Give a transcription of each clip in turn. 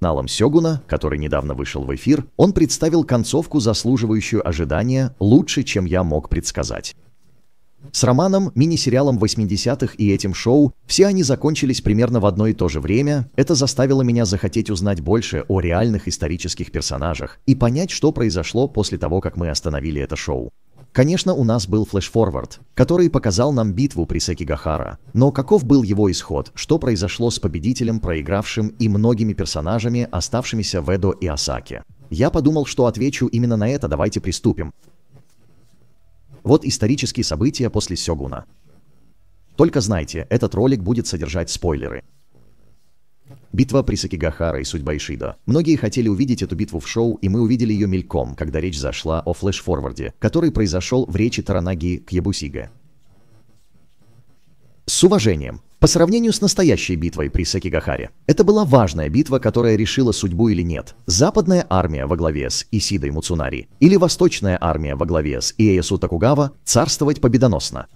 Налом Сёгуна, который недавно вышел в эфир, он представил концовку, заслуживающую ожидания, лучше, чем я мог предсказать. С романом, мини-сериалом 80-х и этим шоу все они закончились примерно в одно и то же время. Это заставило меня захотеть узнать больше о реальных исторических персонажах и понять, что произошло после того, как мы остановили это шоу. Конечно, у нас был флеш-форвард, который показал нам битву при Секигахара. Но каков был его исход, что произошло с победителем, проигравшим и многими персонажами, оставшимися в Эдо и Осаке? Я подумал, что отвечу именно на это, давайте приступим. Вот исторические события после Сёгуна. Только знайте, этот ролик будет содержать спойлеры. Битва при Сакигахаре и судьба Ишида. Многие хотели увидеть эту битву в шоу, и мы увидели ее мельком, когда речь зашла о флеш-форварде, который произошел в речи Таранаги к Ябусига. С уважением. По сравнению с настоящей битвой при Сакигахаре, это была важная битва, которая решила судьбу или нет. Западная армия во главе с Исидой Муцунари или Восточная армия во главе с Иэясу Такугава царствовать победоносно.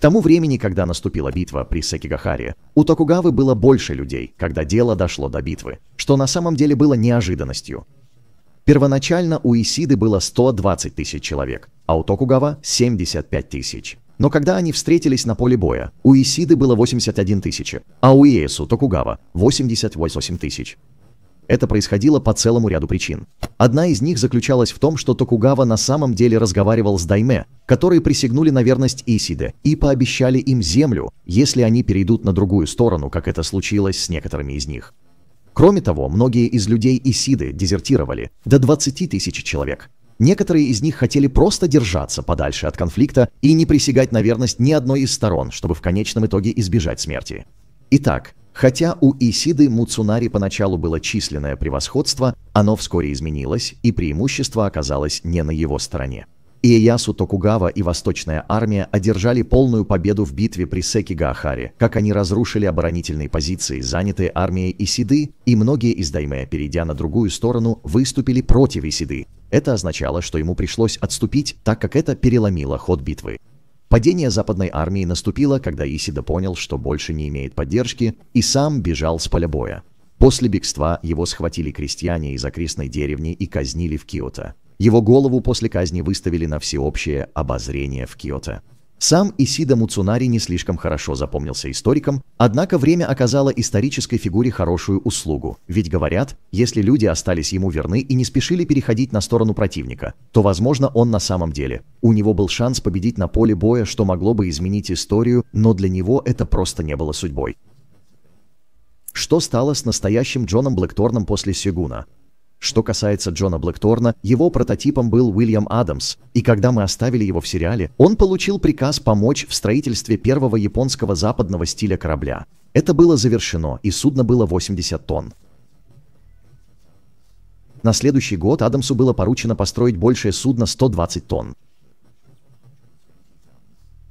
К тому времени, когда наступила битва при Секигахаре, у Токугавы было больше людей, когда дело дошло до битвы, что на самом деле было неожиданностью. Первоначально у Исиды было 120 тысяч человек, а у Токугава – 75 тысяч. Но когда они встретились на поле боя, у Исиды было 81 тысячи, а у Иесу Токугава – 88 тысяч. Это происходило по целому ряду причин. Одна из них заключалась в том, что Токугава на самом деле разговаривал с Дайме, которые присягнули на верность Исиде и пообещали им землю, если они перейдут на другую сторону, как это случилось с некоторыми из них. Кроме того, многие из людей Исиды дезертировали, до 20 тысяч человек. Некоторые из них хотели просто держаться подальше от конфликта и не присягать на верность ни одной из сторон, чтобы в конечном итоге избежать смерти. Итак, Хотя у Исиды Муцунари поначалу было численное превосходство, оно вскоре изменилось, и преимущество оказалось не на его стороне. Иеясу Токугава и Восточная армия одержали полную победу в битве при Секигахаре, как они разрушили оборонительные позиции, занятые армией Исиды, и многие из дайме, перейдя на другую сторону, выступили против Исиды. Это означало, что ему пришлось отступить, так как это переломило ход битвы. Падение западной армии наступило, когда Исида понял, что больше не имеет поддержки, и сам бежал с поля боя. После бегства его схватили крестьяне из окрестной деревни и казнили в Киото. Его голову после казни выставили на всеобщее обозрение в Киото. Сам Исида Муцунари не слишком хорошо запомнился историкам, однако время оказало исторической фигуре хорошую услугу, ведь говорят, если люди остались ему верны и не спешили переходить на сторону противника, то, возможно, он на самом деле. У него был шанс победить на поле боя, что могло бы изменить историю, но для него это просто не было судьбой. Что стало с настоящим Джоном Блэкторном после Сегуна? Что касается Джона Блэкторна, его прототипом был Уильям Адамс, и когда мы оставили его в сериале, он получил приказ помочь в строительстве первого японского западного стиля корабля. Это было завершено, и судно было 80 тонн. На следующий год Адамсу было поручено построить большее судно 120 тонн.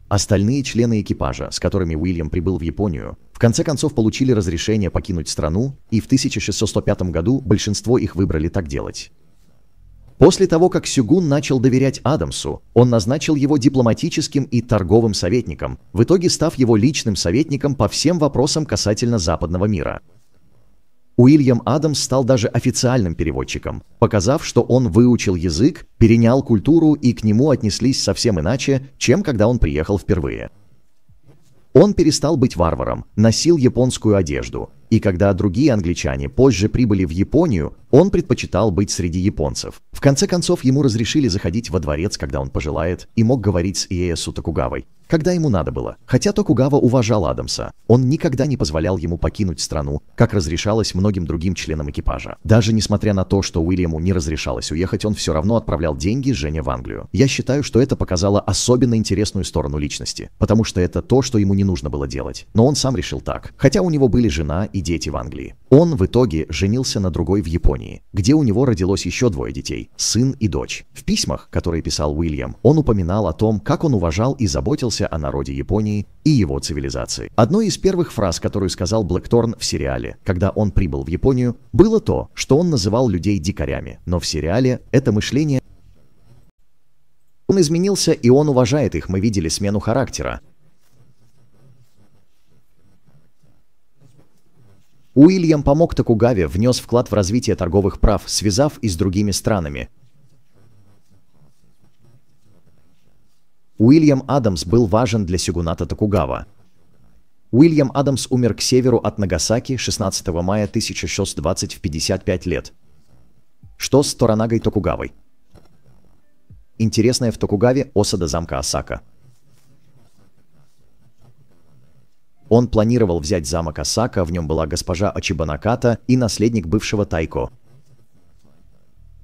Остальные члены экипажа, с которыми Уильям прибыл в Японию, в конце концов получили разрешение покинуть страну, и в 1605 году большинство их выбрали так делать. После того, как Сюгун начал доверять Адамсу, он назначил его дипломатическим и торговым советником, в итоге став его личным советником по всем вопросам касательно западного мира – Уильям Адамс стал даже официальным переводчиком, показав, что он выучил язык, перенял культуру и к нему отнеслись совсем иначе, чем когда он приехал впервые. Он перестал быть варваром, носил японскую одежду, и когда другие англичане позже прибыли в Японию, он предпочитал быть среди японцев. В конце концов, ему разрешили заходить во дворец, когда он пожелает, и мог говорить с Иеясу Токугавой, когда ему надо было. Хотя Токугава уважал Адамса, он никогда не позволял ему покинуть страну, как разрешалось многим другим членам экипажа. Даже несмотря на то, что Уильяму не разрешалось уехать, он все равно отправлял деньги Жене в Англию. Я считаю, что это показало особенно интересную сторону личности, потому что это то, что ему не нужно было делать. Но он сам решил так, хотя у него были жена и дети в Англии. Он в итоге женился на другой в Японии Калифорнии, где у него родилось еще двое детей – сын и дочь. В письмах, которые писал Уильям, он упоминал о том, как он уважал и заботился о народе Японии и его цивилизации. Одной из первых фраз, которую сказал Блэкторн в сериале, когда он прибыл в Японию, было то, что он называл людей дикарями, но в сериале это мышление он изменился, и он уважает их, мы видели смену характера. Уильям помог Токугаве, внес вклад в развитие торговых прав, связав и с другими странами. Уильям Адамс был важен для Сигуната Токугава. Уильям Адамс умер к северу от Нагасаки 16 мая 1620 в 55 лет. Что с Торанагой Токугавой? Интересное в Токугаве осада замка Осака – Он планировал взять замок Осака, в нем была госпожа Ачибанаката и наследник бывшего Тайко.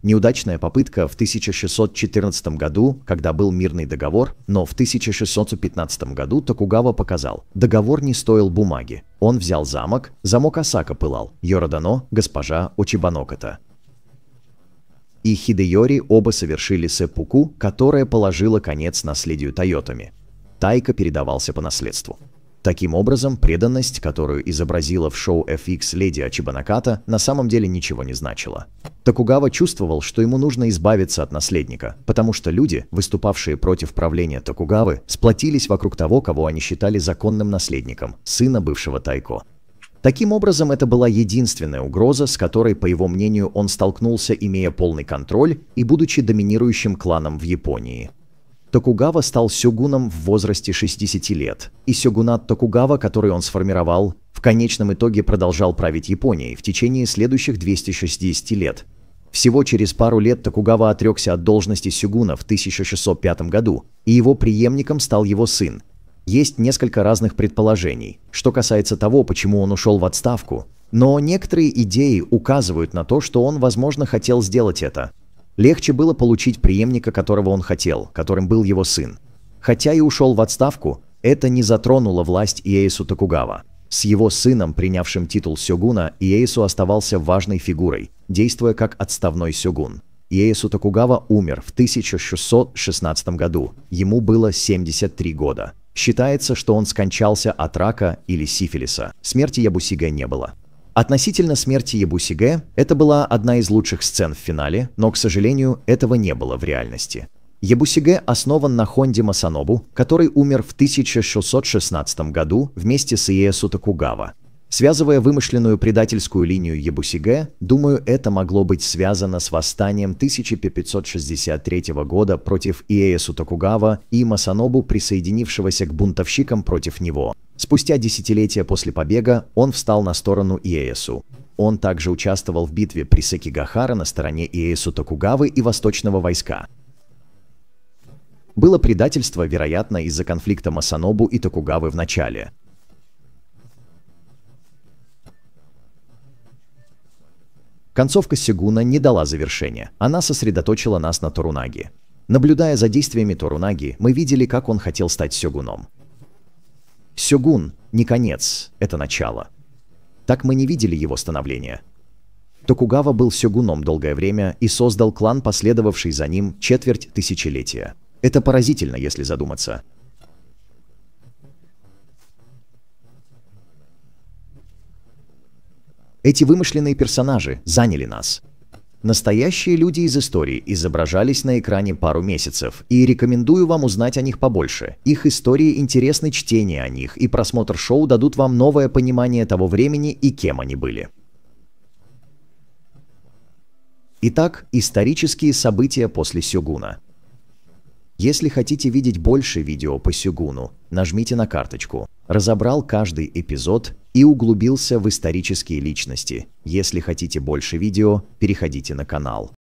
Неудачная попытка в 1614 году, когда был мирный договор, но в 1615 году Токугава показал, договор не стоил бумаги. Он взял замок, замок Осака пылал, Йородано, госпожа Очибаноката. И Хидеори оба совершили сэпуку, которая положила конец наследию Тойотами. Тайка передавался по наследству. Таким образом, преданность, которую изобразила в шоу FX леди Ачибанаката, на самом деле ничего не значила. Токугава чувствовал, что ему нужно избавиться от наследника, потому что люди, выступавшие против правления Токугавы, сплотились вокруг того, кого они считали законным наследником, сына бывшего Тайко. Таким образом, это была единственная угроза, с которой, по его мнению, он столкнулся, имея полный контроль и будучи доминирующим кланом в Японии. Токугава стал сёгуном в возрасте 60 лет, и сёгунат Токугава, который он сформировал, в конечном итоге продолжал править Японией в течение следующих 260 лет. Всего через пару лет Токугава отрекся от должности сёгуна в 1605 году, и его преемником стал его сын. Есть несколько разных предположений, что касается того, почему он ушел в отставку, но некоторые идеи указывают на то, что он, возможно, хотел сделать это – Легче было получить преемника, которого он хотел, которым был его сын. Хотя и ушел в отставку, это не затронуло власть Иэйсу Токугава. С его сыном, принявшим титул сёгуна, Иэйсу оставался важной фигурой, действуя как отставной сёгун. Иэйсу Токугава умер в 1616 году, ему было 73 года. Считается, что он скончался от рака или сифилиса. Смерти Ябусига не было. Относительно смерти Ябусиге, это была одна из лучших сцен в финале, но, к сожалению, этого не было в реальности. Ябусиге основан на Хонде Масанобу, который умер в 1616 году вместе с Иесу Токугава, Связывая вымышленную предательскую линию Ебусиге, думаю, это могло быть связано с восстанием 1563 года против Иэсу Токугава и Масанобу, присоединившегося к бунтовщикам против него. Спустя десятилетия после побега он встал на сторону Иэсу. Он также участвовал в битве при Секигахара на стороне Иэсу Токугавы и Восточного войска. Было предательство, вероятно, из-за конфликта Масанобу и Токугавы в начале – Концовка Сегуна не дала завершения, она сосредоточила нас на Торунаги. Наблюдая за действиями Торунаги, мы видели, как он хотел стать сёгуном. Сёгун – не конец, это начало. Так мы не видели его становления. Токугава был сёгуном долгое время и создал клан, последовавший за ним четверть тысячелетия. Это поразительно, если задуматься. Эти вымышленные персонажи заняли нас. Настоящие люди из истории изображались на экране пару месяцев, и рекомендую вам узнать о них побольше. Их истории интересны чтение о них, и просмотр шоу дадут вам новое понимание того времени и кем они были. Итак, исторические события после Сёгуна. Если хотите видеть больше видео по Сюгуну, нажмите на карточку. Разобрал каждый эпизод и углубился в исторические личности. Если хотите больше видео, переходите на канал.